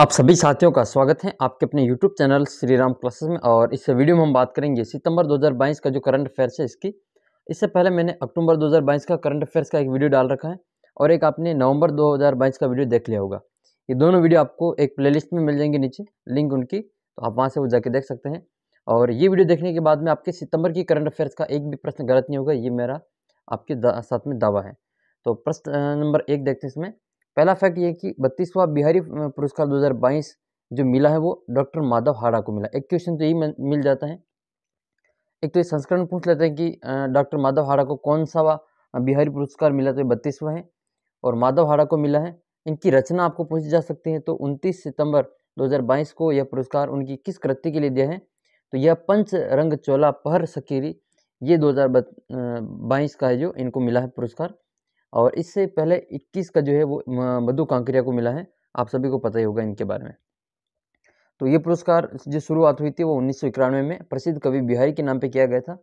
आप सभी साथियों का स्वागत है आपके अपने YouTube channel Shri Ram classes में और इस वीडियो में हम बात करेंगे सितंबर 2022 का जो करंट अफेयर्स है इसकी इससे पहले मैंने अक्टूबर 2022 का करंट अफेयर्स का एक वीडियो डाल रखा है और एक आपने नवंबर 2022 का वीडियो देख लिया होगा ये दोनों वीडियो आपको एक प्ले में मिल जाएंगे नीचे लिंक उनकी तो आप वहाँ से वो जाके देख सकते हैं और ये वीडियो देखने के बाद में आपके सितंबर की करंट अफेयर्स का एक भी प्रश्न गलत नहीं होगा ये मेरा आपके साथ में दावा है तो प्रश्न नंबर एक देखते हैं इसमें पहला फैक्ट ये कि बत्तीसवा बिहारी पुरस्कार 2022 जो मिला है वो डॉक्टर माधव हाड़ा को मिला एक क्वेश्चन तो यही मिल जाता है एक तो ये संस्करण पूछ लेते हैं कि डॉक्टर माधव हाड़ा को कौन सा बिहारी पुरस्कार मिला तो ये बत्तीसवा है और माधव हाड़ा को मिला है इनकी रचना आपको पूछी जा सकती है तो उनतीस सितंबर 2022 को यह पुरस्कार उनकी किस कृत्य के लिए दिया है तो यह पंच रंग चोला पहर सकीरी ये दो का है जो इनको मिला है पुरस्कार और इससे पहले 21 का जो है वो मधु कांकरिया को मिला है आप सभी को पता ही होगा इनके बारे में तो ये पुरस्कार जो शुरुआत हुई थी वो उन्नीस में, में प्रसिद्ध कवि बिहारी के नाम पर किया गया था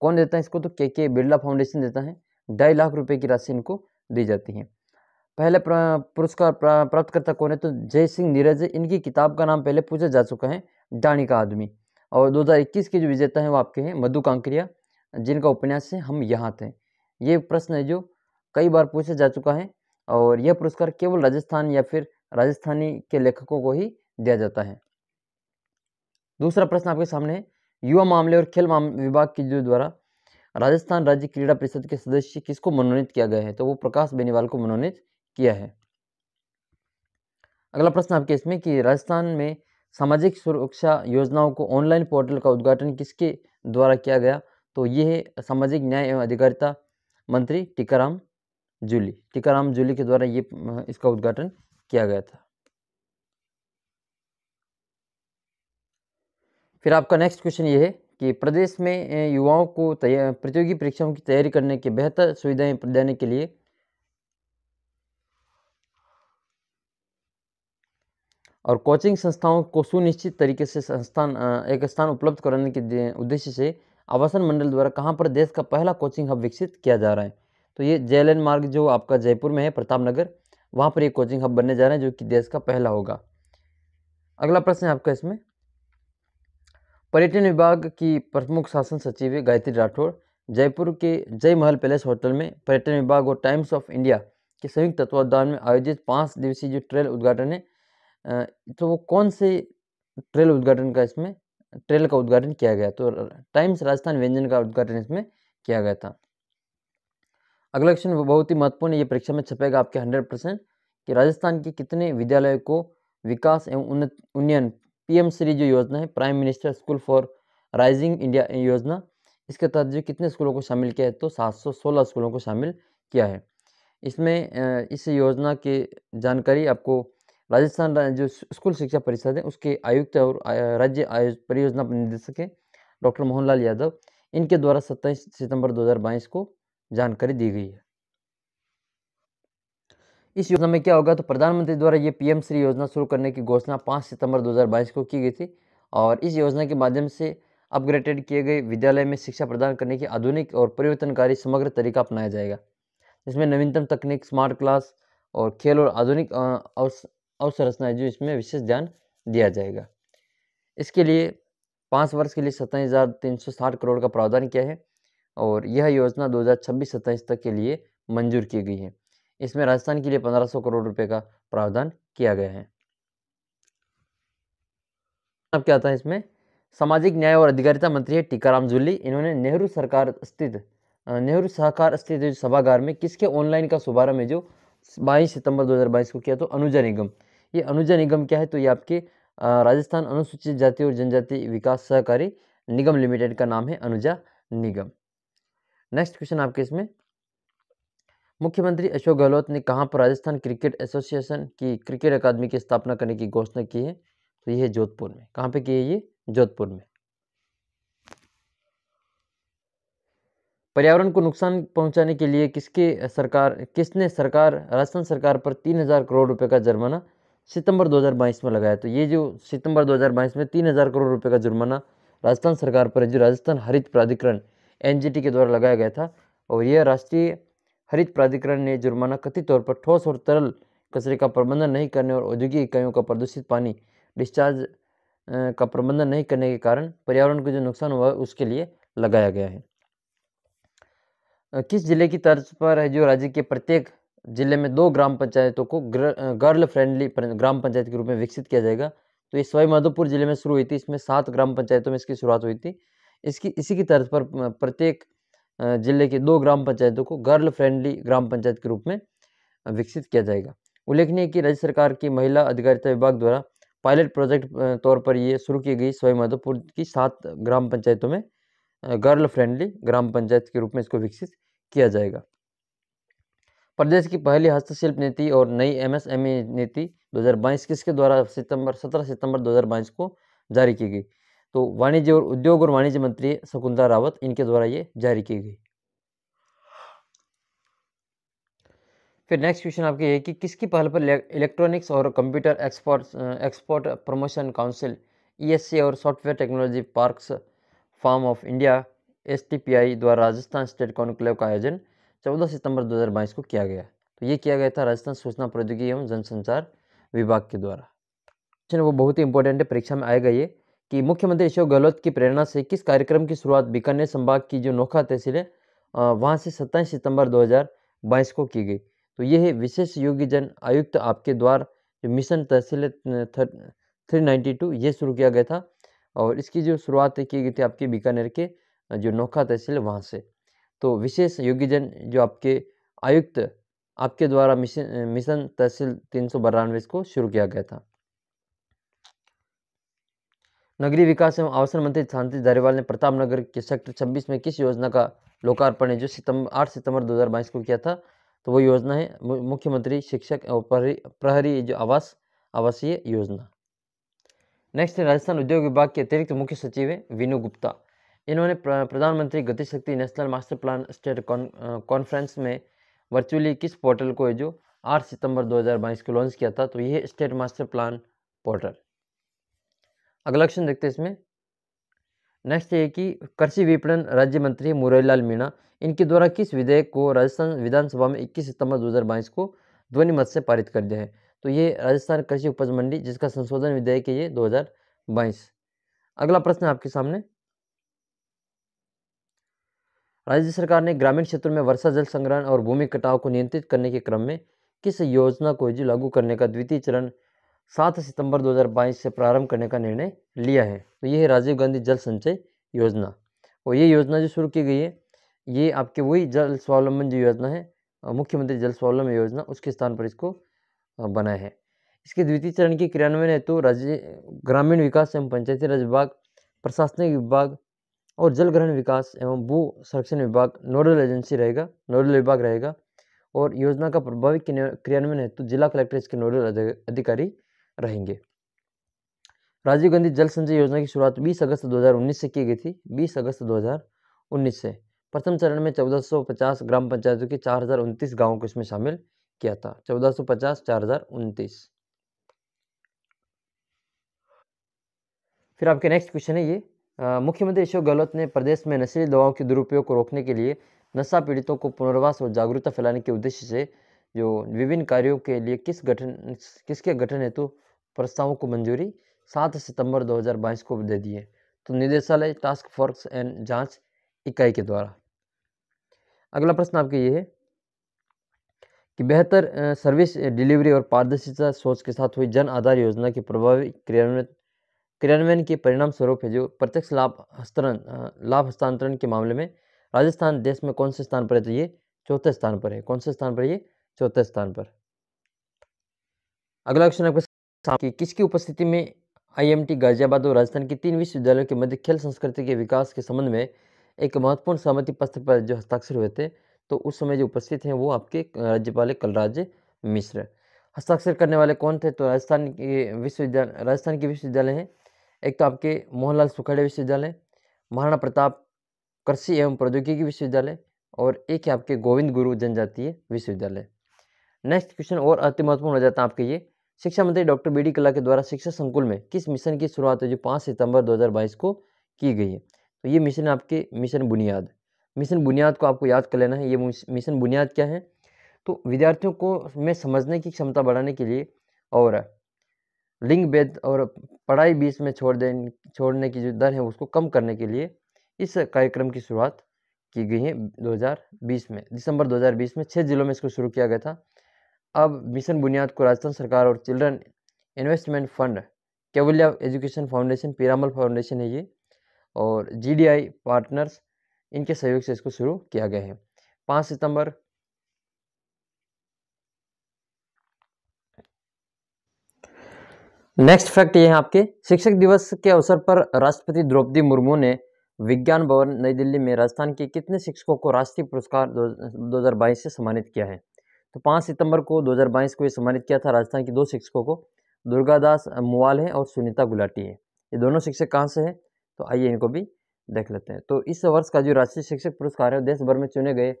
कौन देता है इसको तो के के बिरला फाउंडेशन देता है ढाई लाख रुपये की राशि इनको दी जाती है पहले पुरस्कार प्राप्तकर्ता कौन है तो जय सिंह नीरज इनकी किताब का नाम पहले पूछा जा चुका है डाणी का आदमी और 2021 के जो विजेता हैं वो आपके हैं मधु कांकरिया जिनका उपन्यास है हम यहाँ थे ये प्रश्न है जो कई बार पूछा जा चुका है और यह पुरस्कार केवल राजस्थान या फिर राजस्थानी के लेखकों को ही दिया जाता है दूसरा प्रश्न आपके सामने है युवा मामले और खेल विभाग के जो द्वारा राजस्थान राज्य क्रीड़ा परिषद के सदस्य किसको मनोनीत किया गया है तो वो प्रकाश बेनीवाल को मनोनीत किया है अगला प्रश्न आपके इसमें कि राजस्थान में सामाजिक सुरक्षा योजनाओं को ऑनलाइन पोर्टल का उद्घाटन किसके द्वारा किया गया तो ये है सामाजिक न्याय एवं अधिकारिता मंत्री टीकाराम जूली टीकाराम जूली के द्वारा ये इसका उद्घाटन किया गया था फिर आपका नेक्स्ट क्वेश्चन ये है कि प्रदेश में युवाओं को प्रतियोगी परीक्षाओं की तैयारी करने की बेहतर सुविधाएं देने के लिए और कोचिंग संस्थाओं को सुनिश्चित तरीके से संस्थान एक स्थान उपलब्ध कराने के उद्देश्य से आवासन मंडल द्वारा कहां पर देश का पहला कोचिंग हब विकसित किया जा रहा है तो ये जे मार्ग जो आपका जयपुर में है प्रताप नगर वहाँ पर एक कोचिंग हब बनने जा रहे हैं जो कि देश का पहला होगा अगला प्रश्न है आपका इसमें पर्यटन विभाग की प्रमुख शासन सचिव है गायत्री राठौड़ जयपुर के जय महल पैलेस होटल में पर्यटन विभाग और टाइम्स ऑफ इंडिया के संयुक्त तत्वावधान में आयोजित पाँच दिवसीय जो ट्रेल उद्घाटन है तो वो कौन से ट्रेल उद्घाटन का इसमें ट्रेल का उद्घाटन किया गया तो टाइम्स राजस्थान व्यंजन का उद्घाटन इसमें किया गया था अगला क्वेश्चन बहुत ही महत्वपूर्ण ये परीक्षा में छपेगा आपके हंड्रेड परसेंट कि राजस्थान के कितने विद्यालयों को विकास एवं उन्नयन पीएम श्री जो योजना है prime minister school for rising India योजना इसके तहत जो कितने स्कूलों को शामिल किया है तो सोलह स्कूलों को शामिल किया है इसमें इस योजना की जानकारी आपको राजस्थान जो स्कूल शिक्षा परिषद है उसके आयुक्त और राज्य परियोजना निदेशक है डॉक्टर मोहनलाल यादव इनके द्वारा 27 सितंबर 2022 को जानकारी दी गई है इस योजना में क्या होगा तो प्रधानमंत्री द्वारा ये पीएम श्री योजना शुरू करने की घोषणा 5 सितंबर 2022 को की गई थी और इस योजना के माध्यम से अपग्रेडेड किए गए विद्यालय में शिक्षा प्रदान करने की आधुनिक और परिवर्तनकारी समग्र तरीका अपनाया जाएगा इसमें नवीनतम तकनीक स्मार्ट क्लास और खेल और आधुनिक अवसंरचना जो इसमें विशेष ध्यान दिया जाएगा इसके लिए पाँच वर्ष के लिए सत्ताईस करोड़ का प्रावधान किया है और यह योजना छब्बीस सत्ताईस तक के लिए मंजूर की गई है इसमें राजस्थान के लिए 1500 करोड़ रुपए का प्रावधान किया गया है अब क्या आता है इसमें सामाजिक न्याय और अधिकारिता मंत्री है टीकाराम जुल्ली इन्होंने नेहरू सरकार स्थित नेहरू सहकार स्थित सभागार में किसके ऑनलाइन का शुभारंभ है जो बाईस सितंबर 2022 को किया तो अनुजा निगम ये अनुजा निगम क्या है तो ये आपके राजस्थान अनुसूचित जाति और जनजाति विकास सहकारी निगम लिमिटेड का नाम है अनुजा निगम नेक्स्ट क्वेश्चन आपके इसमें मुख्यमंत्री अशोक गहलोत ने कहाँ पर राजस्थान क्रिकेट एसोसिएशन की क्रिकेट अकादमी की स्थापना करने की घोषणा की है तो यह जोधपुर में कहाँ पे की है ये जोधपुर में पर्यावरण को नुकसान पहुंचाने के लिए किसके सरकार किसने सरकार राजस्थान सरकार पर तीन हज़ार करोड़ रुपए का जुर्माना सितंबर 2022 में लगाया तो ये जो सितंबर 2022 में तीन हज़ार करोड़ रुपए का जुर्माना राजस्थान सरकार पर है जो राजस्थान हरित प्राधिकरण एनजीटी के द्वारा लगाया गया था और यह राष्ट्रीय हरित प्राधिकरण ने जुर्माना कथित तौर पर ठोस और तरल कचरे का प्रबंधन नहीं करने और औद्योगिक इकाइयों का प्रदूषित पानी डिस्चार्ज का प्रबंधन नहीं करने के कारण पर्यावरण को जो नुकसान हुआ उसके लिए लगाया गया है किस जिले की तर्ज पर है जो राज्य के प्रत्येक जिले में दो ग्राम पंचायतों को गर्ल फ्रेंडली ग्राम पंचायत के रूप में विकसित किया जाएगा तो ये सवाई माधोपुर जिले में शुरू हुई थी इसमें सात ग्राम पंचायतों में इसकी शुरुआत हुई थी इसकी इसी की तर्ज पर प्रत्येक जिले के दो ग्राम पंचायतों को गर्ल फ्रेंडली ग्राम पंचायत के रूप में विकसित किया जाएगा उल्लेखनीय कि राज्य सरकार की महिला अधिकारिता विभाग द्वारा पायलट प्रोजेक्ट तौर पर ये शुरू की गई स्वयं की सात ग्राम पंचायतों में गर्ल फ्रेंडली ग्राम पंचायत के रूप में इसको विकसित किया जाएगा प्रदेश की पहली हस्तशिल्प नीति और नई एमएसएमई नीति 2022 किसके द्वारा सितंबर 17 सितंबर 2022 को जारी की गई तो वाणिज्य और उद्योग और वाणिज्य मंत्री शकुंतला रावत इनके द्वारा ये जारी की गई फिर नेक्स्ट क्वेश्चन आपके ये कि किसकी पहल पर इलेक्ट्रॉनिक्स और computer export export promotion council E और software technology parks farm of India एस द्वारा राजस्थान स्टेट कॉन्क्लेव का आयोजन 14 सितंबर 2022 को किया गया तो ये किया गया था राजस्थान सूचना प्रौद्योगिकी एवं जनसंचार विभाग के द्वारा क्वेश्चन वो बहुत ही इंपॉर्टेंट है परीक्षा में आएगा ये कि मुख्यमंत्री अशोक गहलोत की प्रेरणा से किस कार्यक्रम की शुरुआत बीकानेर संभाग की जो नोखा तहसील है वहाँ से सत्ताईस सितंबर 2022 को की गई तो ये है विशेष योग्य जन आयुक्त आपके द्वार जो मिशन तहसील थ्री नाइन्टी टू ये शुरू किया गया था और इसकी जो शुरुआत की गई थी आपके बीकानेर के जो नोखा तहसील है वहाँ से तो विशेष योग्य जन जो आपके आयुक्त आपके द्वारा मिशन मिशन तहसील तीन सौ को शुरू किया गया था नगरीय विकास एवं आवासन मंत्री शांति धारीवाल ने प्रताप नगर के सेक्टर 26 में किस योजना का लोकार्पण है जो सितंबर आठ सितंबर 2022 को किया था तो वो योजना है मुख्यमंत्री शिक्षक एवं प्रहरी जो आवास आवासीय योजना नेक्स्ट है राजस्थान उद्योग विभाग के अतिरिक्त मुख्य सचिव है विनू गुप्ता इन्होंने प्रधानमंत्री Gatishakti national master plan state conference में वर्चुअली किस पोर्टल को जो 8 सितंबर 2022 को लॉन्च किया था तो ये स्टेट मास्टर प्लान पोर्टल अगला क्वेश्चन देखते हैं इसमें नेक्स्ट ये कि कृषि विपणन राज्य मंत्री मुरलीलाल मीणा इनके द्वारा किस विधेयक को राजस्थान विधानसभा में 21 सितंबर 2022 को ध्वनिमत से पारित कर दिया है तो ये राजस्थान कृषि उपज मंडी जिसका संशोधन विधेयक है ये 2022 अगला प्रश्न आपके सामने राज्य सरकार ने ग्रामीण क्षेत्रों में वर्षा जल संग्रहण और भूमि कटाव को नियंत्रित करने के क्रम में किस योजना को लागू करने का द्वितीय चरण सात सितंबर 2022 से प्रारंभ करने का निर्णय लिया है तो ये है राजीव गांधी जल संचय योजना और ये योजना जो शुरू की गई है ये आपके वही जल स्वावलंबन जो योजना है मुख्यमंत्री जल स्वावलंबन योजना उसके स्थान पर इसको बनाया है इसके द्वितीय चरण के क्रियान्वयन हेतु राज्य ग्रामीण विकास एवं पंचायती राज विभाग प्रशासनिक विभाग और जल ग्रहण विकास एवं भू संरक्षण विभाग नोडल एजेंसी रहेगा नोडल विभाग रहेगा और योजना का प्रभावी क्रियान्वयन हेतु जिला कलेक्टर इसके नोडल अधिकारी रहेंगे राजीव गांधी जल संचय योजना की शुरुआत 20 अगस्त 2019 से की गई थी 20 अगस्त 2019 से प्रथम चरण में 1450 ग्राम पंचायतों के चार गांवों को इसमें शामिल किया था 1450 4029 फिर आपके नेक्स्ट क्वेश्चन है ये मुख्यमंत्री अशोक गहलोत ने प्रदेश में नशीली दवाओं के दुरुपयोग को रोकने के लिए नशा पीड़ितों को पुनर्वास और जागरूकता फैलाने के उद्देश्य से जो विभिन्न कार्यों के लिए किस गठन किसके गठन हेतु प्रस्तावों को मंजूरी सात सितंबर 2022 को दे दी है तो निदेशालय टास्क फोर्स एंड जांच इकाई के द्वारा अगला प्रश्न आपके ये है कि बेहतर सर्विस डिलीवरी और पारदर्शिता सोच के साथ हुई जन आधार योजना के प्रभावी क्रियान्वयन क्रियान्वयन के परिणाम स्वरूप है जो प्रत्यक्ष लाभ हस्तरण लाभ हस्तांतरण के मामले में राजस्थान देश में कौन से स्थान पर है तो ये चौथे स्थान पर है कौन से स्थान पर ये चौथे स्थान पर अगला क्वेश्चन आपके कि किसकी उपस्थिति में आईएमटी गाजियाबाद और राजस्थान के तीन विश्वविद्यालयों के मध्य खेल संस्कृति के विकास के संबंध में एक महत्वपूर्ण सहमति पत्र पर जो हस्ताक्षर हुए थे तो उस समय जो उपस्थित हैं वो आपके राज्यपाल कलराज मिश्र हस्ताक्षर करने वाले कौन थे तो राजस्थान के विश्वविद्यालय राजस्थान के विश्वविद्यालय हैं एक तो आपके मोहनलाल सुखाड़े विश्वविद्यालय महाराणा प्रताप कृषि एवं प्रौद्योगिकी विश्वविद्यालय और एक है आपके गोविंद गुरु जनजातीय विश्वविद्यालय नेक्स्ट क्वेश्चन और अति महत्वपूर्ण हो जाता है आपके ये शिक्षा मंत्री डॉक्टर बी डी कला के द्वारा शिक्षा संकुल में किस मिशन की शुरुआत है जो पाँच सितंबर 2022 को की गई है तो ये मिशन आपके मिशन बुनियाद मिशन बुनियाद को आपको याद कर लेना है ये मिशन बुनियाद क्या है तो विद्यार्थियों को में समझने की क्षमता बढ़ाने के लिए और लिंग भेद और पढ़ाई बीच में छोड़ दे छोड़ने की जो दर है उसको कम करने के लिए इस कार्यक्रम की शुरुआत की गई है 2020 में दिसंबर 2020 में छः जिलों में इसको शुरू किया गया था अब मिशन बुनियाद को राजस्थान सरकार और children investment fund Kaivalya education foundation Piramal foundation है ये और जीडीआई पार्टनर्स इनके सहयोग से इसको शुरू किया गया है पाँच सितंबर नेक्स्ट फैक्ट ये है आपके शिक्षक दिवस के अवसर पर राष्ट्रपति द्रौपदी मुर्मू ने विज्ञान भवन नई दिल्ली में राजस्थान के कितने शिक्षकों को राष्ट्रीय पुरस्कार 2022 से सम्मानित किया है तो पाँच सितंबर को 2022 को ये सम्मानित किया था राजस्थान के दो शिक्षकों को दुर्गादास मोवाल हैं और सुनीता गुलाटी हैं ये दोनों शिक्षक कहाँ से हैं तो आइए इनको भी देख लेते हैं तो इस वर्ष का जो राष्ट्रीय शिक्षक पुरस्कार है देश भर में चुने गए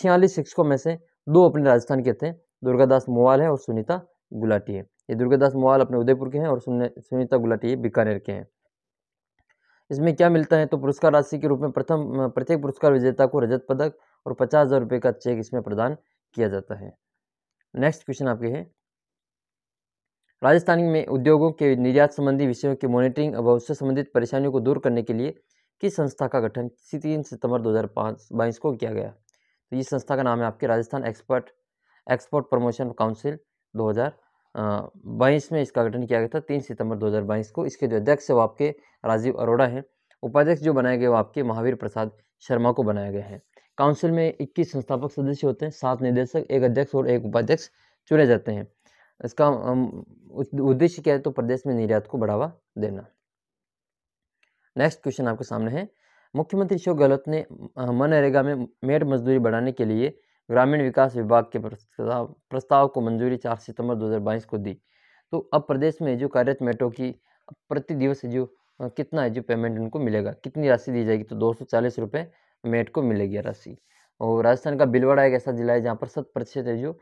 छियालीस शिक्षकों में से दो अपने राजस्थान के थे दुर्गादास मोवाल है और सुनीता गुलाटी है ये दुर्गादास मोवाल अपने उदयपुर के हैं और सुनीता गुलाटी बीकानेर के हैं इसमें क्या मिलता है तो पुरस्कार राशि के रूप में प्रथम प्रत्येक पुरस्कार विजेता को रजत पदक और पचास हज़ार रुपये का चेक इसमें प्रदान किया जाता है नेक्स्ट क्वेश्चन आपके है राजस्थान में उद्योगों के निर्यात संबंधी विषयों की मॉनिटरिंग और उससे संबंधित परेशानियों को दूर करने के लिए किस संस्था का गठन तीन सितंबर दो हज़ार को किया गया तो इस संस्था का नाम है आपके Rajasthan expert export promotion council 2022 में इसका गठन किया गया था तीन सितंबर 2022 को इसके जो अध्यक्ष है वो आपके राजीव अरोड़ा हैं उपाध्यक्ष जो बनाए गए वो आपके महावीर प्रसाद शर्मा को बनाया गया है काउंसिल में इक्कीस संस्थापक सदस्य होते हैं सात निदेशक एक अध्यक्ष और एक उपाध्यक्ष चुने जाते हैं इसका उद्देश्य क्या है तो प्रदेश में निर्यात को बढ़ावा देना नेक्स्ट क्वेश्चन आपके सामने है मुख्यमंत्री अशोक गहलोत ने मनरेगा में मेड मजदूरी बढ़ाने के लिए ग्रामीण विकास विभाग के प्रस्ताव प्रस्ताव को मंजूरी 4 सितंबर 2022 को दी तो अब प्रदेश में जो कार्यरत मेटों की प्रति दिवस जो कितना है जो पेमेंट उनको मिलेगा कितनी राशि दी जाएगी तो दो सौ मेट को मिलेगी राशि और राजस्थान का बिलवाड़ा एक ऐसा जिला है जहाँ पर शत प्रतिशत है जो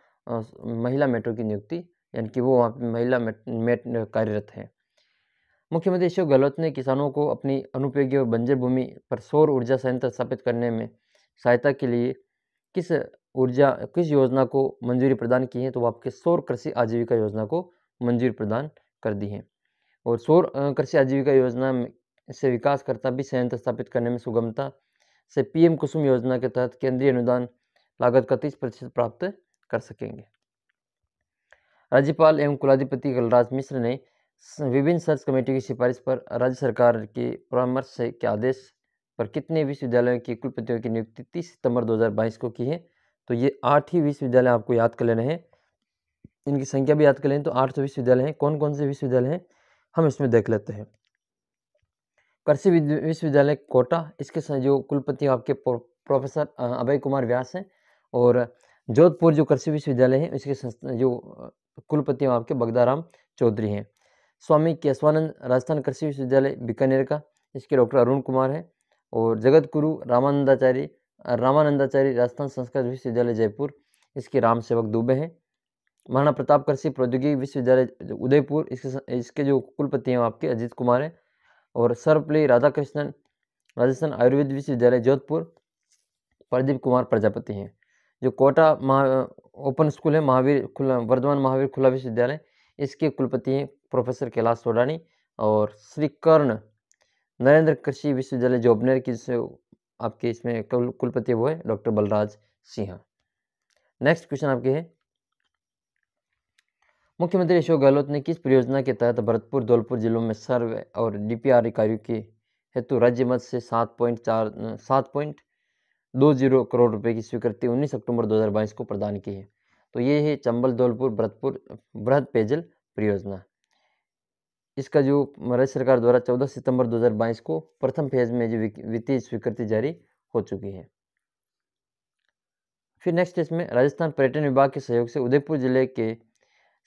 महिला मेटों की नियुक्ति यानी कि वो वहाँ पर महिला मेट, मेट कार्यरत है मुख्यमंत्री अशोक गहलोत ने किसानों को अपनी अनुपयोगी और बंजर भूमि पर सौर ऊर्जा संयंत्र स्थापित करने में सहायता के लिए किस ऊर्जा किस योजना को मंजूरी प्रदान की है तो वो आपके सौर कृषि आजीविका योजना को मंजूरी प्रदान कर दी है और सौर कृषि आजीविका योजना से विकासकर्ता भी संयंत्र स्थापित करने में सुगमता से पीएम कुसुम योजना के तहत केंद्रीय अनुदान लागत का तीस प्रतिशत प्राप्त कर सकेंगे राज्यपाल एवं कुलाधिपति कलराज मिश्र ने विभिन्न सर्च कमेटी की सिफारिश पर राज्य सरकार के परामर्श से के आदेश पर कितने विश्वविद्यालयों की कुलपतियों की नियुक्ति तीस सितंबर दो को की है तो ये आठ ही विश्वविद्यालय आपको याद कर लेने हैं इनकी संख्या भी याद कर लें तो आठ सौ विश्वविद्यालय हैं कौन कौन से विश्वविद्यालय हैं हम इसमें देख लेते हैं कृषि विश्वविद्यालय कोटा इसके जो कुलपति आपके प्रोफेसर अभय कुमार व्यास हैं और जोधपुर जो कृषि विश्वविद्यालय है इसके जो कुलपति आपके बगदाराम चौधरी हैं स्वामी केशवानंद राजस्थान कृषि विश्वविद्यालय बीकानेर का इसके डॉक्टर अरुण कुमार हैं और जगत गुरु रामानंदाचार्य रामानंदाचार्य राजस्थान संस्कृत विश्वविद्यालय जयपुर इसके राम सेवक दुबे हैं महाराणा प्रताप कृषि प्रौद्योगिकी विश्वविद्यालय उदयपुर इसके इसके जो कुलपति हैं आपके अजीत कुमार हैं और सर्वपल्ली राधाकृष्णन राजस्थान आयुर्वेद विश्वविद्यालय जोधपुर प्रदीप कुमार प्रजापति हैं जो कोटा महा ओपन स्कूल है महावीर खुला वर्धमान महावीर खुला विश्वविद्यालय इसके कुलपति हैं प्रोफेसर कैलाश सोडानी और श्री कर्ण नरेंद्र कृषि विश्वविद्यालय जोबनेर की जिससे आपके इसमें कुलपति वो है doctor Balraj Singh next question आपके है मुख्यमंत्री अशोक गहलोत ने किस परियोजना के तहत भरतपुर धौलपुर जिलों में सर्वे और डीपीआर कार्यों के हेतु राज्य मत से सात पॉइंट चार सात पॉइंट दो जीरो करोड़ रुपए की स्वीकृति 19 अक्टूबर 2022 को प्रदान की है तो ये है चंबल धौलपुर भरतपुर बृहद पेयजल परियोजना इसका जो राज्य सरकार द्वारा चौदह सितंबर बाईस को प्रथम फेज में जो वित्तीय स्वीकृति जारी हो चुकी है फिर नेक्स्ट इसमें राजस्थान पर्यटन विभाग के सहयोग से उदयपुर जिले के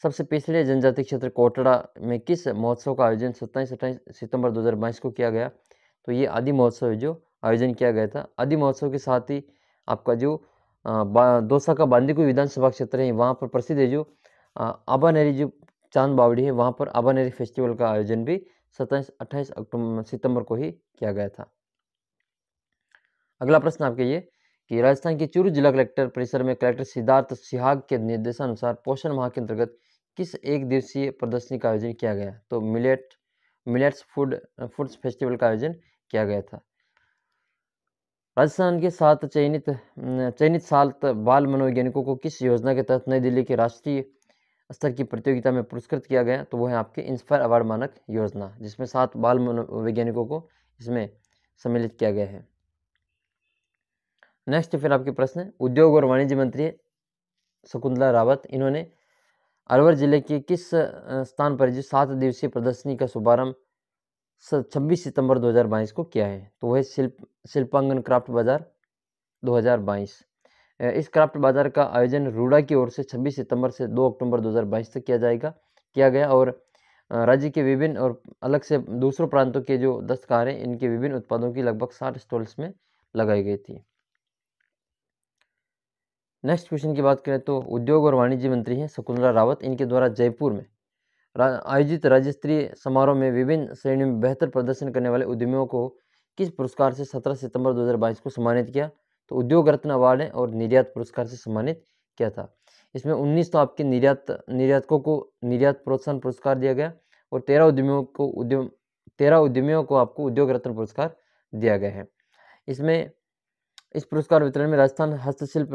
सबसे पिछले जनजाति क्षेत्र कोटड़ा में किस महोत्सव का आयोजन सत्ताईस अट्ठाईस सितंबर 2022 को किया गया तो ये आदि महोत्सव जो आयोजन किया गया था आदि महोत्सव के साथ ही आपका जो दोसा का बांदीकुई विधानसभा क्षेत्र है वहाँ पर प्रसिद्ध है जो आबानेरी जो चांद बावड़ी है वहाँ पर आबानेरी फेस्टिवल का आयोजन भी सत्ताईस अट्ठाईस अक्टूबर सितंबर को ही किया गया था अगला प्रश्न आपके ये कि राजस्थान के चूरू जिला कलेक्टर परिसर में कलेक्टर सिद्धार्थ सिहाग के निर्देशानुसार पोषण माह के अंतर्गत किस एक दिवसीय प्रदर्शनी का आयोजन किया गया तो millet millets food foods festival का आयोजन किया गया था राजस्थान के साथ चयनित चयनित साल बाल मनोवैज्ञानिकों को किस योजना के तहत नई दिल्ली के राष्ट्रीय स्तर की प्रतियोगिता में पुरस्कृत किया गया तो वो है आपके इंस्पायर अवार्ड मानक योजना जिसमें सात बाल मनोवैज्ञानिकों को इसमें सम्मिलित किया गया है नेक्स्ट फिर आपके प्रश्न उद्योग और वाणिज्य मंत्री शकुंतला रावत इन्होंने अलवर जिले के किस स्थान पर जो सात दिवसीय प्रदर्शनी का शुभारंभ छब्बीस सितंबर 2022 को किया है तो वह शिल्प शिल्पांगन क्राफ्ट बाजार 2022 इस क्राफ्ट बाजार का आयोजन रूड़ा की ओर से 26 सितंबर से 2 अक्टूबर 2022 तक किया जाएगा किया गया और राज्य के विभिन्न और अलग से दूसरों प्रांतों के जो दस्तकार हैं इनके विभिन्न उत्पादों की लगभग साठ स्टॉल्स में लगाई गई थी नेक्स्ट क्वेश्चन की बात करें तो उद्योग और वाणिज्य मंत्री हैं शकुंतला रावत इनके द्वारा जयपुर में आयोजित राज्य स्तरीय समारोह में विभिन्न श्रेणी में बेहतर प्रदर्शन करने वाले उद्यमियों को किस पुरस्कार से 17 सितंबर 2022 को सम्मानित किया तो उद्योग रत्न अवार्ड है और निर्यात पुरस्कार से सम्मानित किया था इसमें उन्नीस तो आपके निर्यात निर्यातकों को निर्यात प्रोत्साहन पुरस्कार दिया गया और तेरह उद्यमियों को उद्यम तेरह उद्यमियों को आपको उद्योग रत्न पुरस्कार दिया गया है इसमें इस पुरस्कार वितरण में राजस्थान हस्तशिल्प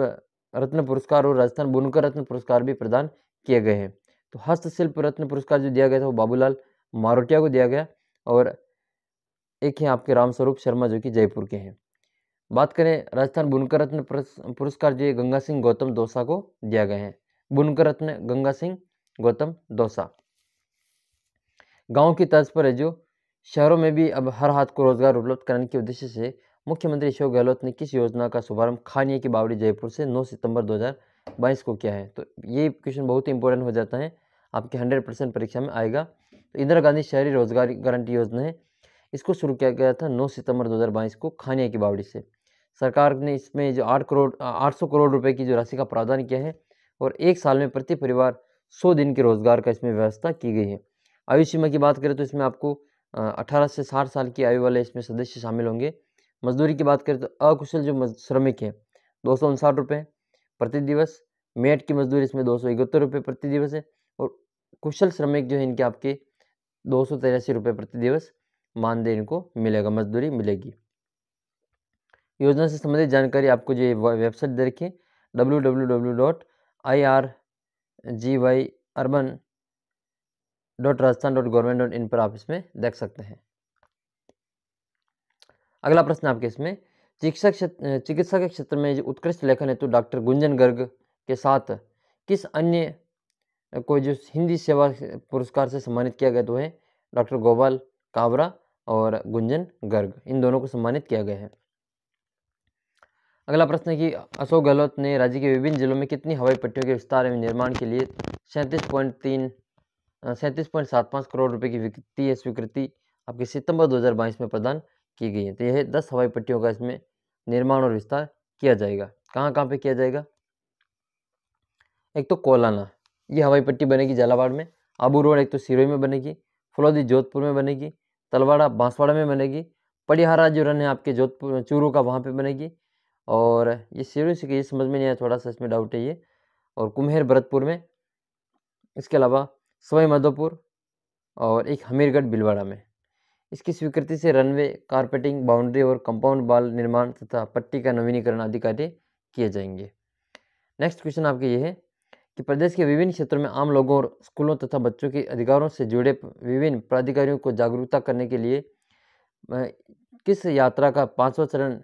रत्न पुरस्कार और राजस्थान बुनकर रत्न पुरस्कार भी प्रदान किए गए हैं तो हस्तशिल्प रत्न पुरस्कार जो दिया गया था वो बाबूलाल मारोटिया को दिया गया और एक है आपके रामस्वरूप शर्मा जो कि जयपुर के हैं बात करें राजस्थान बुनकर रत्न पुरस्कार जो गंगा सिंह गौतम दोसा को दिया गया है बुनकर रत्न गंगा सिंह गौतम दोसा गांव की तर्ज पर है जो शहरों में भी अब हर हाथ को रोजगार उपलब्ध कराने के उद्देश्य से मुख्यमंत्री अशोक गहलोत ने किस योजना का शुभारंभ खानिया की बावड़ी जयपुर से 9 सितंबर 2022 को किया है तो ये क्वेश्चन बहुत ही इंपॉर्टेंट हो जाता है आपके 100 परसेंट परीक्षा में आएगा तो इंदिरा गांधी शहरी रोजगार गारंटी योजना है इसको शुरू किया गया था 9 सितंबर 2022 को खानिया की बावड़ी से सरकार ने इसमें जो आठ करोड़ आठ सौ करोड़ रुपये की जो राशि का प्रावधान किया है और एक साल में प्रति परिवार सौ दिन के रोजगार का इसमें व्यवस्था की गई है आयु सीमा की बात करें तो इसमें आपको अठारह से साठ साल की आयु वाले इसमें सदस्य शामिल होंगे मजदूरी की बात करें तो अकुशल जो श्रमिक है दो सौ उनसाठ रुपये प्रति दिवस मेट की मजदूरी इसमें दो सौ इकहत्तर रुपये प्रति दिवस है और कुशल श्रमिक जो है इनके आपके दो सौ तिरासी रुपये प्रति दिवस मानदेय इनको मिलेगा मजदूरी मिलेगी योजना से संबंधित जानकारी आपको जो वेबसाइट दे रखी है W W W dot I R G Y urban dot Rajasthan dot government dot in पर आप इसमें देख सकते हैं अगला प्रश्न आपके इसमें चिकित्सक चिकित्सा के क्षेत्र में जो उत्कृष्ट लेखन है तो डॉक्टर गुंजन गर्ग के साथ किस अन्य को जो हिंदी सेवा पुरस्कार से सम्मानित किया गया तो है डॉक्टर गोपाल कावरा और गुंजन गर्ग इन दोनों को सम्मानित किया गया है अगला प्रश्न है कि अशोक गहलोत ने राज्य के विभिन्न जिलों में कितनी हवाई पट्टियों के विस्तार एवं निर्माण के लिए सैंतीस पॉइंट तीन सैंतीस पॉइंट सात पाँच करोड़ रुपए की वित्तीय स्वीकृति आपके सितंबर 2022 में प्रदान की गई है तो यह दस हवाई पट्टियों का इसमें निर्माण और विस्तार किया जाएगा कहाँ कहाँ पे किया जाएगा एक तो कोलाना ये हवाई पट्टी बनेगी झालावाड़ में आबू रोड एक तो सिरोही में बनेगी फलौदी जोधपुर में बनेगी तलवाड़ा बांसवाड़ा में बनेगी पड़िहारा जो रन है आपके जोधपुर चूरू का वहाँ पे बनेगी और ये सिरोही से ये समझ में नहीं आया थोड़ा सा इसमें डाउट है ये और कुम्हेर भरतपुर में इसके अलावा सवाई माधोपुर और एक हमीरगढ़ बिलवाड़ा में इसकी स्वीकृति से रनवे कारपेटिंग बाउंड्री और कंपाउंड बाल निर्माण तथा पट्टी का नवीनीकरण आदि कार्य किए जाएंगे नेक्स्ट क्वेश्चन आपके ये है कि प्रदेश के विभिन्न क्षेत्रों में आम लोगों और स्कूलों तथा बच्चों के अधिकारों से जुड़े विभिन्न प्राधिकारियों को जागरूकता करने के लिए किस यात्रा का पाँचवा चरण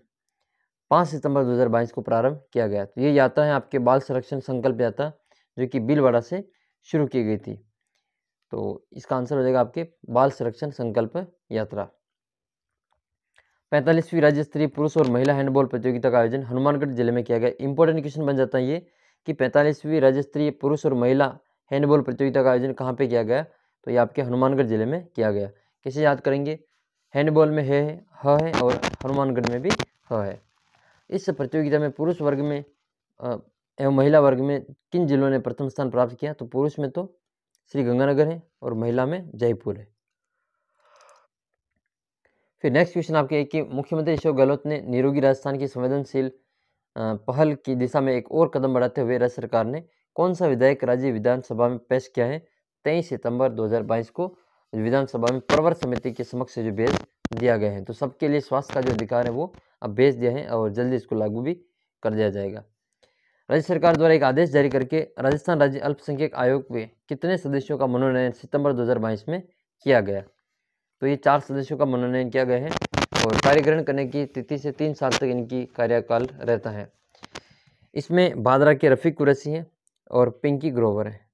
पाँच सितंबर 2022 को प्रारंभ किया गया तो ये यात्रा है आपके बाल संरक्षण संकल्प यात्रा जो कि बिलवाड़ा से शुरू की गई थी तो इसका आंसर हो जाएगा आपके बाल संरक्षण संकल्प यात्रा पैंतालीसवीं राज्य स्तरीय पुरुष और महिला हैंडबॉल प्रतियोगिता का आयोजन हनुमानगढ़ जिले में किया गया इंपॉर्टेंट क्वेश्चन बन जाता है ये कि पैंतालीसवीं राज्य स्तरीय पुरुष और महिला हैंडबॉल प्रतियोगिता का आयोजन कहाँ पे किया गया तो ये आपके हनुमानगढ़ जिले में किया गया कैसे याद करेंगे हैंडबॉल में है ह है और हनुमानगढ़ में भी ह है इस प्रतियोगिता में पुरुष वर्ग में एवं महिला वर्ग में किन जिलों ने प्रथम स्थान प्राप्त किया तो पुरुष में तो श्री गंगानगर है और महिला में जयपुर है फिर नेक्स्ट क्वेश्चन आपके कि मुख्यमंत्री अशोक गहलोत ने निरोगी राजस्थान की संवेदनशील पहल की दिशा में एक और कदम बढ़ाते हुए राज्य सरकार ने कौन सा विधेयक राज्य विधानसभा में पेश किया है तेईस सितंबर 2022 को विधानसभा में प्रवर समिति के समक्ष जो भेज दिया गया है तो सबके लिए स्वास्थ्य का जो अधिकार है वो अब भेज दिया है और जल्दी इसको लागू भी कर दिया जाएगा राज्य सरकार द्वारा एक आदेश जारी करके राजस्थान राज्य अल्पसंख्यक आयोग में कितने सदस्यों का मनोनयन सितंबर 2022 में किया गया तो ये चार सदस्यों का मनोनयन किया गया है और कार्यग्रहण करने की तिथि से तीन साल तक इनकी कार्यकाल रहता है इसमें भादरा के रफ़ीक कुरैसी हैं और पिंकी ग्रोवर हैं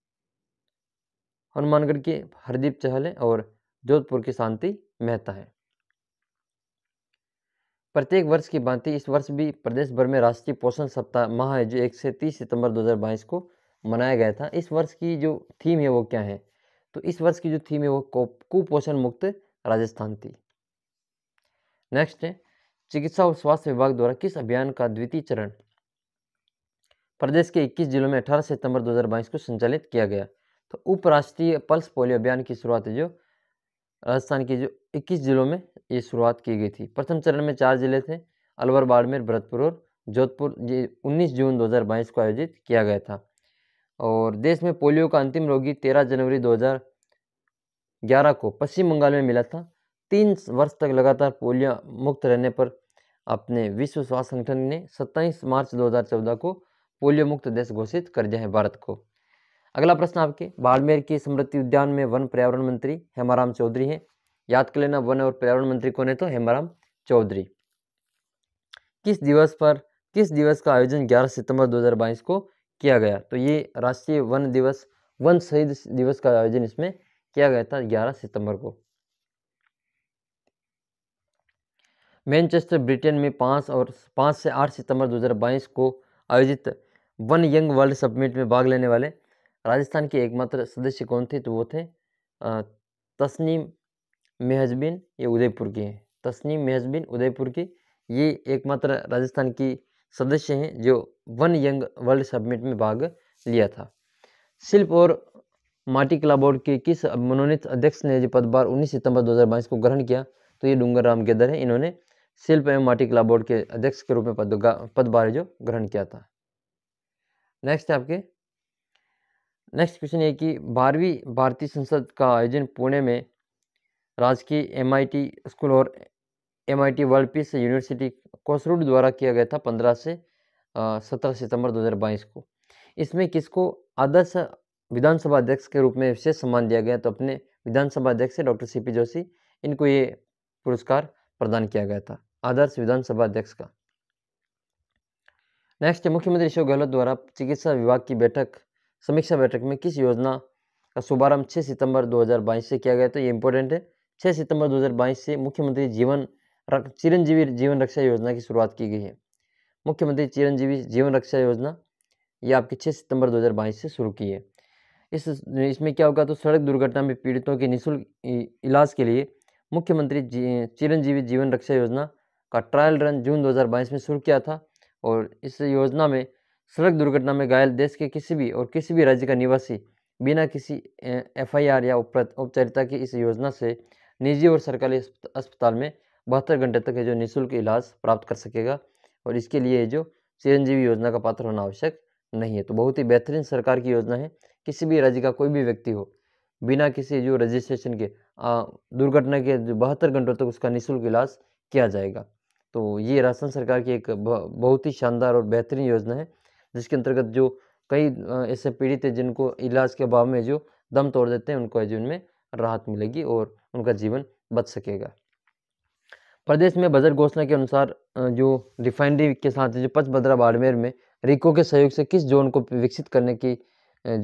हनुमानगढ़ के हरदीप चहल हैं और जोधपुर की शांति मेहता है प्रत्येक वर्ष की भांति इस वर्ष भी प्रदेश भर में राष्ट्रीय पोषण सप्ताह माह है जो एक से तीस सितंबर 2022 को मनाया गया था इस वर्ष की जो थीम है वो क्या है तो इस वर्ष की जो थीम है वो कुपोषण मुक्त राजस्थान थी नेक्स्ट है चिकित्सा और स्वास्थ्य विभाग द्वारा किस अभियान का द्वितीय चरण प्रदेश के 21 जिलों में 18 सितंबर 2022 को संचालित किया गया तो उपराष्ट्रीय पल्स पोलियो अभियान की शुरुआत है जो राजस्थान के जो 21 जिलों में ये शुरुआत की गई थी प्रथम चरण में चार जिले थे अलवर बाड़मेर भरतपुर और जोधपुर ये 19 जून 2022 को आयोजित किया गया था और देश में पोलियो का अंतिम रोगी 13 जनवरी 2011 को पश्चिम बंगाल में मिला था तीन वर्ष तक लगातार पोलियो मुक्त रहने पर अपने विश्व स्वास्थ्य संगठन ने 27 मार्च 2014 को पोलियो मुक्त देश घोषित कर दिया है भारत को अगला प्रश्न आपके बाड़मेर के समृद्धि उद्यान में वन पर्यावरण मंत्री हेमाराम चौधरी हैं याद कर लेना वन और पर्यावरण मंत्री कौन है तो हेमाराम चौधरी किस दिवस पर किस दिवस का आयोजन 11 सितंबर 2022 को किया गया तो ये राष्ट्रीय वन दिवस वन शहीद दिवस का आयोजन इसमें किया गया था 11 सितंबर को मैनचेस्टर ब्रिटेन में पाँच और पाँच से आठ सितंबर 2022 को आयोजित वन यंग वर्ल्ड सबमिट में भाग लेने वाले राजस्थान के एकमात्र सदस्य कौन थे तो वो थे तस्नीम मेहजबिन ये उदयपुर के हैं तस्नीम मेहजबिन उदयपुर की ये एकमात्र राजस्थान की सदस्य हैं जो वन यंग वर्ल्ड सबमिट में भाग लिया था शिल्प और माटी कला बोर्ड के किस मनोनीत अध्यक्ष ने जो पदभार 19 सितंबर 2022 को ग्रहण किया तो ये डूंगर राम गेदर है इन्होंने शिल्प एवं माटी कला बोर्ड के अध्यक्ष के रूप में पदभार जो ग्रहण किया था नेक्स्ट है आपके नेक्स्ट क्वेश्चन ये कि बारहवीं भारतीय संसद का आयोजन पुणे में राजकीय एमआईटी स्कूल और MIT world peace university Kothrud द्वारा किया गया था पंद्रह से सत्रह सितंबर बाईस को इसमें किसको आदर्श विधानसभा अध्यक्ष के रूप में विशेष सम्मान दिया गया तो अपने विधानसभा अध्यक्ष डॉक्टर सी पी जोशी इनको ये पुरस्कार प्रदान किया गया था आदर्श विधानसभा अध्यक्ष का नेक्स्ट मुख्यमंत्री अशोक गहलोत द्वारा चिकित्सा विभाग की बैठक समीक्षा बैठक में किस योजना का शुभारंभ छः सितंबर 2022 से किया गया तो ये इम्पोर्टेंट है छः सितंबर 2022 से मुख्यमंत्री जीवन रक, चिरंजीवी जीवन रक्षा योजना की शुरुआत की गई है मुख्यमंत्री चिरंजीवी जीवन रक्षा योजना ये आपकी 6 सितंबर 2022 से शुरू की है इस इसमें क्या होगा तो सड़क दुर्घटना में पीड़ितों के निःशुल्क इलाज के लिए मुख्यमंत्री जी, चिरंजीवी जीवन रक्षा योजना का ट्रायल रन जून 2022 में शुरू किया था और इस योजना में सड़क दुर्घटना में घायल देश के किसी भी और किसी भी राज्य का निवासी बिना किसी एफआईआर या औपचारिकता की इस योजना से निजी और सरकारी अस्पताल में बहत्तर घंटे तक है जो निःशुल्क इलाज प्राप्त कर सकेगा और इसके लिए जो चिरंजीवी योजना का पात्र होना आवश्यक नहीं है तो बहुत ही बेहतरीन सरकार की योजना है किसी भी राज्य का कोई भी व्यक्ति हो बिना किसी जो रजिस्ट्रेशन के दुर्घटना के जो बहत्तर घंटों तक उसका निःशुल्क इलाज किया जाएगा तो ये राजस्थान सरकार की एक बहुत ही शानदार और बेहतरीन योजना है जिसके अंतर्गत जो कई ऐसे पीड़ित है जिनको इलाज के अभाव में जो दम तोड़ देते हैं उनको जीवन में राहत मिलेगी और उनका जीवन बच सकेगा प्रदेश में बजट घोषणा के अनुसार जो रिफाइनरी के साथ जो पचभद्रा बाड़मेर में रिको के सहयोग से किस जोन को विकसित करने की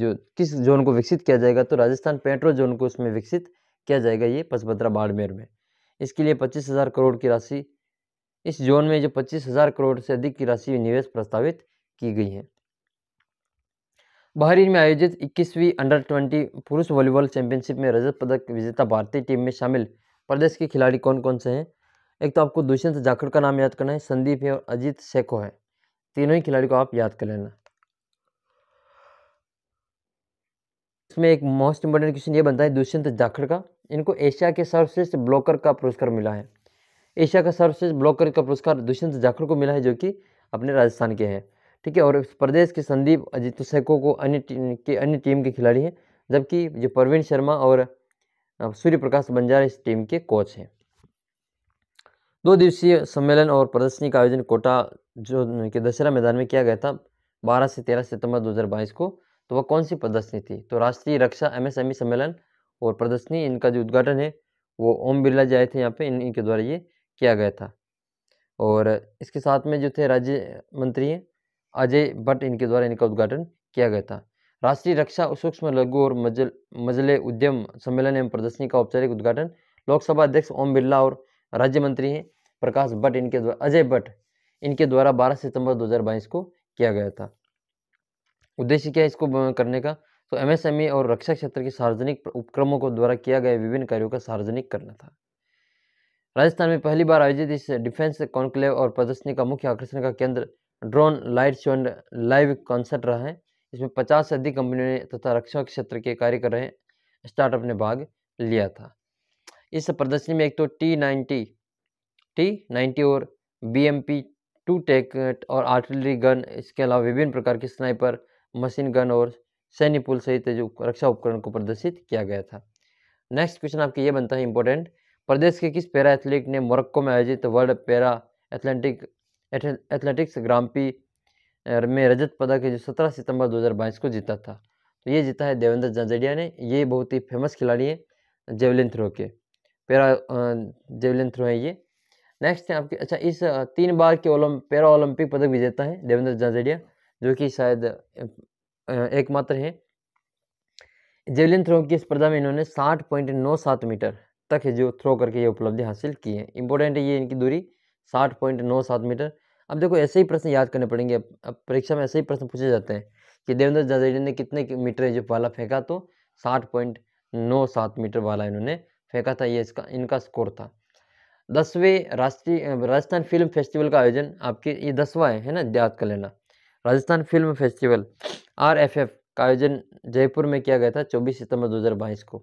जो किस जोन को विकसित किया जाएगा तो राजस्थान पेट्रो जोन को उसमें विकसित किया जाएगा ये पचभद्रा बाड़मेर में इसके लिए पच्चीस हज़ार करोड़ की राशि इस जोन में जो पच्चीस हज़ार करोड़ से अधिक की राशि निवेश प्रस्तावित की गई हैं बहरीन में आयोजित 21वीं अंडर 20 पुरुष वॉलीबॉल चैंपियनशिप में रजत पदक विजेता भारतीय टीम में शामिल प्रदेश के खिलाड़ी कौन कौन से हैं एक तो आपको दुष्यंत जाखड़ का नाम याद करना है संदीप है और अजीत शेखो है तीनों ही खिलाड़ी को आप याद कर लेना इसमें एक मोस्ट इंपॉर्टेंट क्वेश्चन ये बनता है दुष्यंत जाखड़ का इनको एशिया के सर्वश्रेष्ठ ब्लॉकर का पुरस्कार मिला है एशिया का सर्वश्रेष्ठ ब्लॉकर का पुरस्कार दुष्यंत जाखड़ को मिला है जो कि अपने राजस्थान के हैं ठीक है और प्रदेश के संदीप अजित सेको को अन्य के अन्य टीम के खिलाड़ी हैं जबकि जो प्रवीण शर्मा और सूर्य प्रकाश बंजार इस टीम के कोच हैं दो दिवसीय सम्मेलन और प्रदर्शनी का आयोजन कोटा जो के दशहरा मैदान में किया गया था 12 से 13 सितंबर 2022 को तो वह कौन सी प्रदर्शनी थी तो राष्ट्रीय रक्षा एमएसएमई सम्मेलन और प्रदर्शनी इनका जो उद्घाटन है वो ओम बिरला जी आए थे यहाँ पे इन इनके द्वारा ये किया गया था और इसके साथ में जो थे राज्य मंत्री हैं अजय भट्ट इनके द्वारा इनका उद्घाटन किया गया था राष्ट्रीय रक्षा सूक्ष्म लघु और मजल मजले उद्यम सम्मेलन एवं प्रदर्शनी का औपचारिक उद्घाटन लोकसभा अध्यक्ष ओम बिरला और राज्य मंत्री हैं प्रकाश भट्ट इनके द्वारा अजय भट्ट इनके द्वारा 12 सितंबर 2022 को किया गया था उद्देश्य क्या है इसको करने का तो एमएसएमई e और रक्षा क्षेत्र के सार्वजनिक उपक्रमों को द्वारा किया गया विभिन्न कार्यों का सार्वजनिक करना था राजस्थान में पहली बार आयोजित इस डिफेंस कॉन्क्लेव और प्रदर्शनी का मुख्य आकर्षण का केंद्र drone light show and live concert रहा है इसमें पचास से अधिक कंपनियों तथा रक्षा क्षेत्र के कार्य कर रहे स्टार्टअप ने भाग लिया था इस प्रदर्शनी में एक तो टी नाइन्टी टी नाइन्टी और B M P two tech और आर्टिलरी गन इसके अलावा विभिन्न प्रकार के स्नाइपर मशीन गन और सैन्य पुल सहित जो रक्षा उपकरण को प्रदर्शित किया गया था नेक्स्ट क्वेश्चन आपके ये बनता है इंपॉर्टेंट प्रदेश के किस पैरा एथलीट ने मोरक्को में आयोजित world para athletic athletics grand prix में रजत पदक है जो सत्रह सितंबर 2022 को जीता था तो ये जीता है देवेंद्र जाजडिया ने ये बहुत ही फेमस खिलाड़ी हैं जेवलिन थ्रो के पैरा जेवलिन थ्रो है ये नेक्स्ट है आपके अच्छा इस तीन बार के ओलम पैरा ओलंपिक पदक विजेता है देवेंद्र जाजडिया जो कि शायद एकमात्र है जेवलिन थ्रो की स्पर्धा में इन्होंने साठ पॉइंट नौ सात मीटर तक जो थ्रो करके ये उपलब्धि हासिल की है इंपॉर्टेंट है ये इनकी दूरी साठ पॉइंट नौ सात मीटर अब देखो ऐसे ही प्रश्न याद करने पड़ेंगे अब परीक्षा में ऐसे ही प्रश्न पूछे जाते हैं कि देवेंद्र जादेजा ने कितने मीटर जो वाला फेंका तो साठ पॉइंट नौ सात मीटर वाला इन्होंने फेंका था ये इसका इनका स्कोर था दसवें राष्ट्रीय राजस्थान फिल्म फेस्टिवल का आयोजन आपके ये दसवां है है ना याद कर लेना Rajasthan film festival R F F का आयोजन जयपुर में किया गया था चौबीस सितंबर 2022 को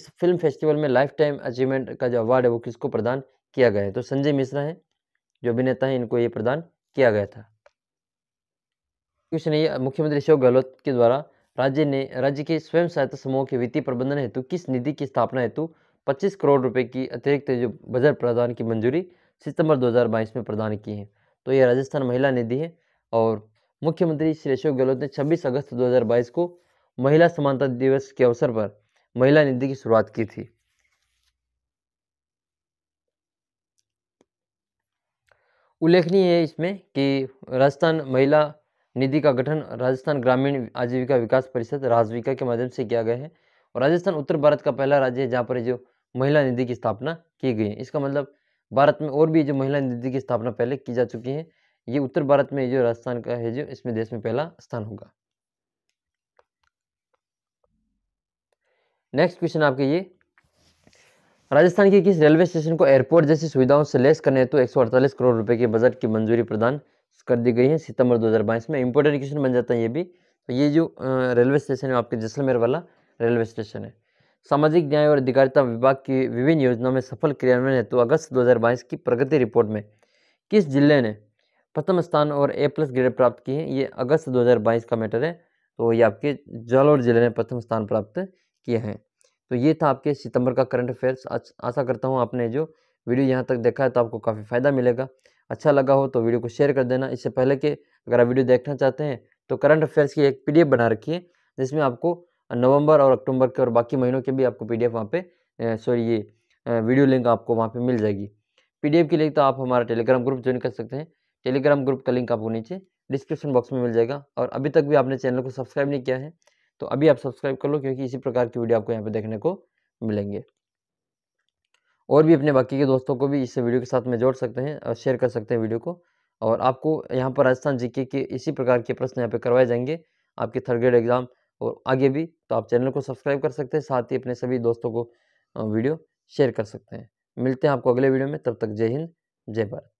इस फिल्म फेस्टिवल में लाइफ टाइम अचीवमेंट का जो अवार्ड है वो किसको प्रदान किया गया है तो संजय मिश्रा है जो अभिनेता हैं इनको ये प्रदान किया गया था क्वेश्चन ये मुख्यमंत्री अशोक गहलोत के द्वारा राज्य ने राज्य के स्वयं सहायता समूह के वित्तीय प्रबंधन हेतु किस निधि की स्थापना हेतु 25 करोड़ रुपए की अतिरिक्त जो बजट प्रदान की मंजूरी सितंबर 2022 में प्रदान की है तो यह राजस्थान महिला निधि है और मुख्यमंत्री श्री अशोक गहलोत ने 26 अगस्त 2022 को महिला समानता दिवस के अवसर पर महिला निधि की शुरुआत की थी उल्लेखनीय है इसमें कि राजस्थान महिला निधि का गठन राजस्थान ग्रामीण आजीविका विकास परिषद राजविका के माध्यम से किया गया है और राजस्थान उत्तर भारत का पहला राज्य है जहाँ पर जो महिला निधि की स्थापना की गई है इसका मतलब भारत में और भी जो महिला निधि की स्थापना पहले की जा चुकी है ये उत्तर भारत में जो राजस्थान का है जो इसमें देश में पहला स्थान होगा नेक्स्ट क्वेश्चन आपके ये राजस्थान के किस रेलवे स्टेशन को एयरपोर्ट जैसी सुविधाओं से लेस करने तो एक करोड़ रुपए के बजट की मंजूरी प्रदान कर दी गई है सितंबर 2022 में इंपॉर्टेंट क्वेश्चन बन जाता है ये भी तो ये जो रेलवे स्टेशन है आपके जैसलमेर वाला रेलवे स्टेशन है सामाजिक न्याय और अधिकारिता विभाग की विभिन्न योजनाओं में सफल क्रियान्वयन हेतु अगस्त दो की प्रगति रिपोर्ट में किस जिले ने प्रथम स्थान और ए प्लस ग्रेड प्राप्त किए हैं ये अगस्त दो का मैटर है तो ये आपके जालौर जिले ने प्रथम स्थान प्राप्त किए हैं तो ये था आपके सितंबर का करंट अफेयर्स आशा करता हूँ आपने जो वीडियो यहाँ तक देखा है तो आपको काफ़ी फ़ायदा मिलेगा अच्छा लगा हो तो वीडियो को शेयर कर देना इससे पहले कि अगर आप वीडियो देखना चाहते हैं तो करंट अफेयर्स की एक पीडीएफ बना रखी है जिसमें आपको नवंबर और अक्टूबर के और बाकी महीनों के भी आपको पीडीएफ वहाँ पे सॉरी ये वीडियो लिंक आपको वहाँ पे मिल जाएगी पीडीएफ के लिए तो आप हमारा टेलीग्राम ग्रुप ज्वाइन कर सकते हैं टेलीग्राम ग्रुप का लिंक आपको नीचे डिस्क्रिप्शन बॉक्स में मिल जाएगा और अभी तक भी आपने चैनल को सब्सक्राइब नहीं किया है तो अभी आप सब्सक्राइब कर लो क्योंकि इसी प्रकार की वीडियो आपको यहाँ पर देखने को मिलेंगे और भी अपने बाकी के दोस्तों को भी इस वीडियो के साथ में जोड़ सकते हैं और शेयर कर सकते हैं वीडियो को और आपको यहाँ पर राजस्थान जीके के इसी प्रकार के प्रश्न यहाँ पे करवाए जाएंगे आपके थर्ड ग्रेड एग्ज़ाम और आगे भी तो आप चैनल को सब्सक्राइब कर सकते हैं साथ ही अपने सभी दोस्तों को वीडियो शेयर कर सकते हैं मिलते हैं आपको अगले वीडियो में तब तक जय हिंद जय भारत